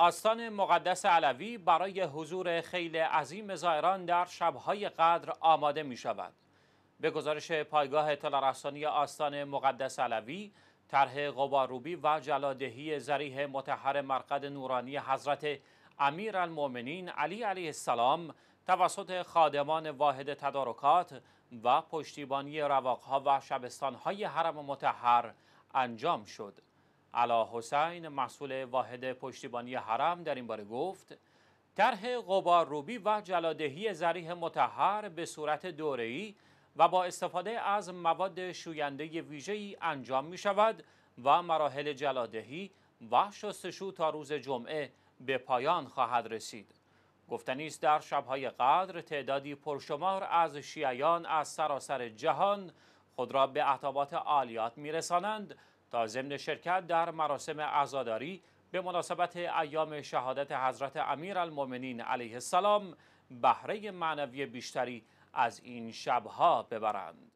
آستان مقدس علوی برای حضور خیل عظیم زائران در شبهای قدر آماده می شود. به گزارش پایگاه اطلاع آستان مقدس علوی، طرح غباروبی و جلادهی زریح متحر مرقد نورانی حضرت امیر علی علیه السلام توسط خادمان واحد تدارکات و پشتیبانی رواقها و شبستانهای حرم متحر انجام شد. علا حسین مسئول واحد پشتیبانی حرم در این باره گفت طرح روبی و جلادهی زریح متحر به صورت دوره‌ای و با استفاده از مواد شوینده ویژه‌ای انجام می شود و مراحل جلادهی و شستشو تا روز جمعه به پایان خواهد رسید. گفتنیست در شبهای قدر تعدادی پرشمار از شیعیان از سراسر جهان خود را به عطابات عالیات رسانند تا ضمن شرکت در مراسم عزاداری به مناسبت ایام شهادت حضرت امیر علیه السلام بهره معنوی بیشتری از این شبها ببرند.